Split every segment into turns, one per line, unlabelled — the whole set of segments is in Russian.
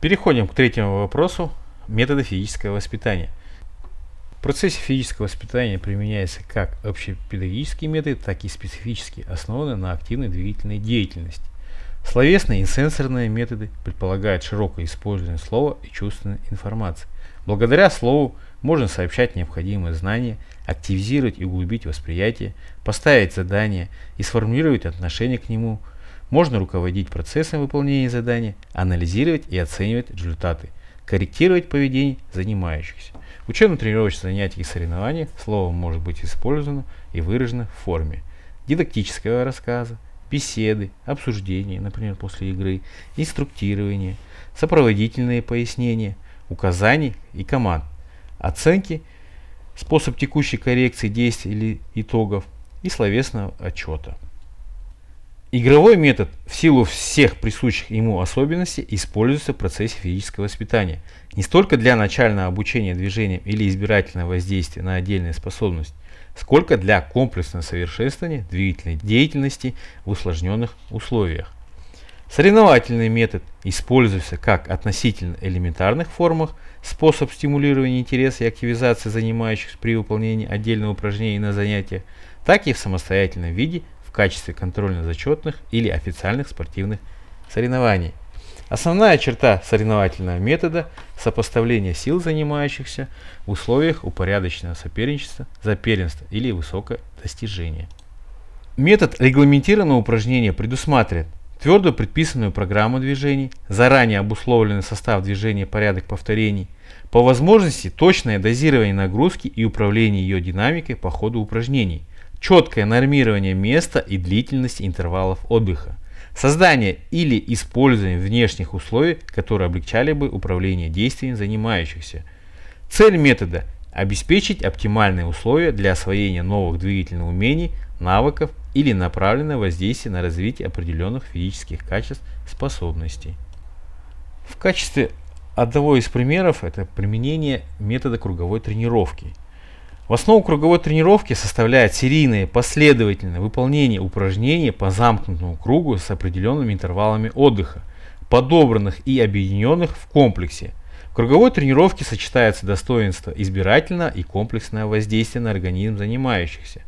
Переходим к третьему вопросу – методы физического воспитания. В процессе физического воспитания применяются как общепедагогические методы, так и специфические, основанные на активной двигательной деятельности. Словесные и сенсорные методы предполагают широкое использование слова и чувственной информации. Благодаря слову можно сообщать необходимые знания, активизировать и углубить восприятие, поставить задание и сформулировать отношение к нему – можно руководить процессом выполнения задания, анализировать и оценивать результаты, корректировать поведение занимающихся. учебно тренировочные занятия и соревнования, словом, может быть использовано и выражено в форме дидактического рассказа, беседы, обсуждения, например, после игры, инструктирования, сопроводительные пояснения, указаний и команд, оценки, способ текущей коррекции действий или итогов и словесного отчета – Игровой метод в силу всех присущих ему особенностей используется в процессе физического воспитания не столько для начального обучения движением или избирательного воздействия на отдельные способности, сколько для комплексного совершенствования двигательной деятельности в усложненных условиях. Соревновательный метод используется как относительно элементарных формах, способ стимулирования интереса и активизации занимающихся при выполнении отдельного упражнения на занятиях, так и в самостоятельном виде качестве контрольно-зачетных или официальных спортивных соревнований. Основная черта соревновательного метода – сопоставление сил занимающихся в условиях упорядоченного соперничества за первенство или высокое достижение. Метод регламентированного упражнения предусматривает твердую предписанную программу движений, заранее обусловленный состав движения порядок повторений, по возможности точное дозирование нагрузки и управление ее динамикой по ходу упражнений – четкое нормирование места и длительность интервалов отдыха, создание или использование внешних условий, которые облегчали бы управление действиями занимающихся. Цель метода – обеспечить оптимальные условия для освоения новых двигательных умений, навыков или направленное воздействие на развитие определенных физических качеств, способностей. В качестве одного из примеров это применение метода круговой тренировки – в основу круговой тренировки составляет серийное последовательное выполнение упражнений по замкнутому кругу с определенными интервалами отдыха, подобранных и объединенных в комплексе. В круговой тренировке сочетается достоинство избирательного и комплексное воздействие на организм занимающихся,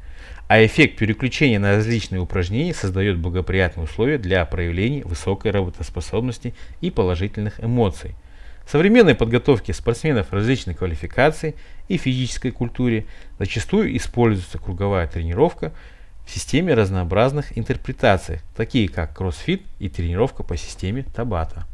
а эффект переключения на различные упражнения создает благоприятные условия для проявления высокой работоспособности и положительных эмоций – современной подготовке спортсменов различной квалификации и физической культуре зачастую используется круговая тренировка в системе разнообразных интерпретаций, такие как кроссфит и тренировка по системе Табата.